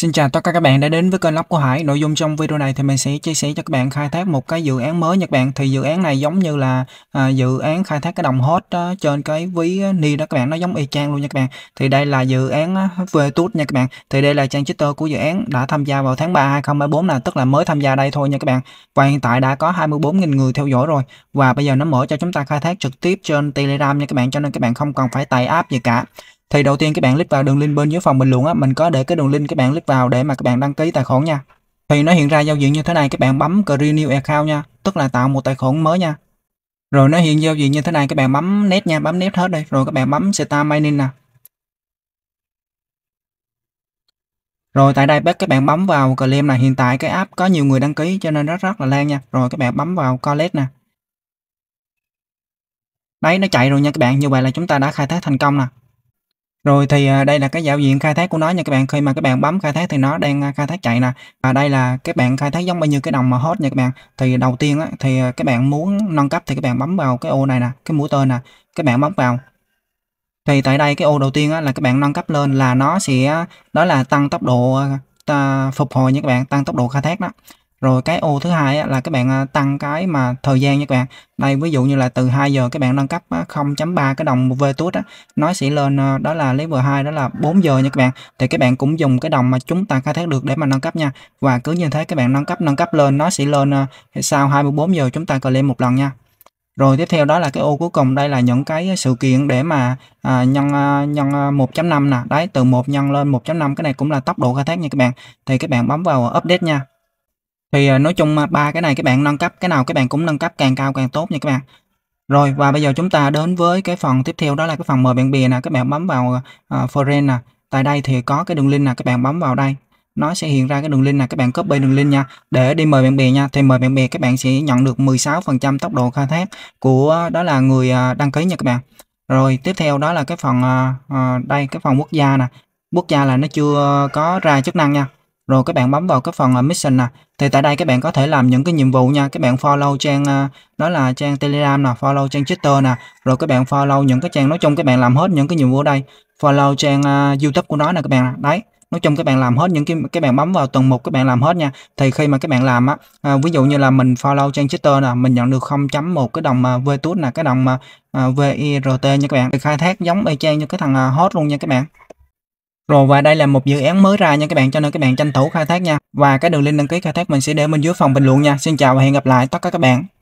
Xin chào tất cả các bạn đã đến với kênh Lóc của Hải. Nội dung trong video này thì mình sẽ chia sẻ cho các bạn khai thác một cái dự án mới Nhật Bản. Thì dự án này giống như là à, dự án khai thác cái đồng hot đó, trên cái ví ni đó các bạn. Nó giống y chang luôn nha các bạn. Thì đây là dự án về tút nha các bạn. Thì đây là trang Twitter của dự án đã tham gia vào tháng 3 2024 là tức là mới tham gia đây thôi nha các bạn. Và hiện tại đã có 24.000 người theo dõi rồi. Và bây giờ nó mở cho chúng ta khai thác trực tiếp trên Telegram nha các bạn. Cho nên các bạn không cần phải tải app gì cả thì đầu tiên các bạn click vào đường link bên dưới phần bình luận á mình có để cái đường link các bạn click vào để mà các bạn đăng ký tài khoản nha thì nó hiện ra giao diện như thế này các bạn bấm create new account nha tức là tạo một tài khoản mới nha rồi nó hiện giao diện như thế này các bạn bấm net nha bấm net hết đây rồi các bạn bấm start mining nè Rồi tại đây các bạn bấm vào claim này hiện tại cái app có nhiều người đăng ký cho nên rất rất là lan nha. Rồi các bạn bấm vào collect nè. Đấy nó chạy rồi nha các bạn, như vậy là chúng ta đã khai thác thành công nè. Rồi thì à, đây là cái giao diện khai thác của nó nha các bạn. Khi mà các bạn bấm khai thác thì nó đang à, khai thác chạy nè. Và đây là các bạn khai thác giống bao nhiêu cái đồng mà hot nha các bạn. Thì đầu tiên á, thì à, các bạn muốn nâng cấp thì các bạn bấm vào cái ô này nè, cái mũi tên nè. Các bạn bấm vào thì tại đây cái ô đầu tiên á, là các bạn nâng cấp lên là nó sẽ đó là tăng tốc độ phục hồi nha các bạn tăng tốc độ khai thác đó rồi cái ô thứ hai là các bạn à, tăng cái mà thời gian nha các bạn đây ví dụ như là từ 2 giờ các bạn nâng cấp 0.3 cái đồng một v tuốt đó, nó sẽ lên à, đó là level 2 đó là 4 giờ nha các bạn thì các bạn cũng dùng cái đồng mà chúng ta khai thác được để mà nâng cấp nha và cứ như thế các bạn nâng cấp nâng cấp lên nó sẽ lên à, sau 24 giờ chúng ta lên một lần nha rồi tiếp theo đó là cái ô cuối cùng đây là những cái sự kiện để mà à, nhân nhân 1.5 nè đấy từ 1 nhân lên 1.5 cái này cũng là tốc độ khai thác nha các bạn thì các bạn bấm vào update nha thì ờ, nói chung à, ba cái này các bạn nâng cấp cái nào các bạn cũng nâng cấp càng cao càng tốt nha các bạn rồi và bây giờ chúng ta đến với cái phần tiếp theo đó là cái phần mời bạn bè nè các bạn bấm vào uh, ờ, friend nè tại đây thì có cái đường link nè các bạn bấm vào đây nó sẽ hiện ra cái đường link nè các bạn copy đường link nha để đi mời bạn bè nha thì mời bạn bè các bạn sẽ nhận được 16% tốc độ khai thác của đó là người à, đăng ký nha các bạn rồi tiếp theo đó là cái phần à, đây cái phần quốc gia nè quốc gia là nó chưa có ra chức năng nha rồi các bạn bấm vào cái phần mission nè thì tại đây các bạn có thể làm những cái nhiệm vụ nha các bạn follow trang à, đó là trang telegram nè follow trang twitter nè rồi các bạn follow những cái trang nói chung các bạn làm hết những cái nhiệm vụ ở đây follow trang uh, youtube của nó nè các bạn đấy nói chung các bạn làm hết những cái các bạn bấm vào tuần mục các bạn làm hết nha thì khi mà các bạn làm á à, ví dụ như là mình follow trang Twitter nè mình nhận được 0.1 cái đồng uh, à, VTUT nè cái đồng uh, VIRT nha các bạn thì khai thác giống y chang như cái thằng uh, hot luôn nha các bạn rồi và đây là một dự án mới ra nha các bạn cho nên các bạn tranh thủ khai thác nha. Và cái đường link đăng ký khai thác mình sẽ để bên dưới phần bình luận nha. Xin chào và hẹn gặp lại tất cả các bạn.